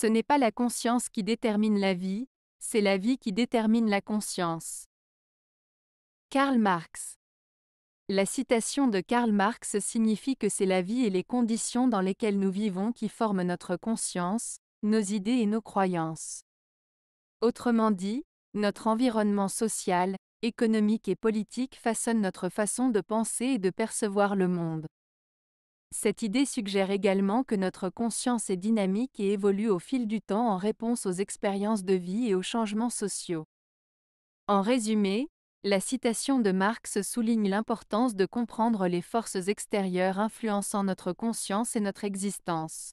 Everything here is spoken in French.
Ce n'est pas la conscience qui détermine la vie, c'est la vie qui détermine la conscience. Karl Marx La citation de Karl Marx signifie que c'est la vie et les conditions dans lesquelles nous vivons qui forment notre conscience, nos idées et nos croyances. Autrement dit, notre environnement social, économique et politique façonne notre façon de penser et de percevoir le monde. Cette idée suggère également que notre conscience est dynamique et évolue au fil du temps en réponse aux expériences de vie et aux changements sociaux. En résumé, la citation de Marx souligne l'importance de comprendre les forces extérieures influençant notre conscience et notre existence.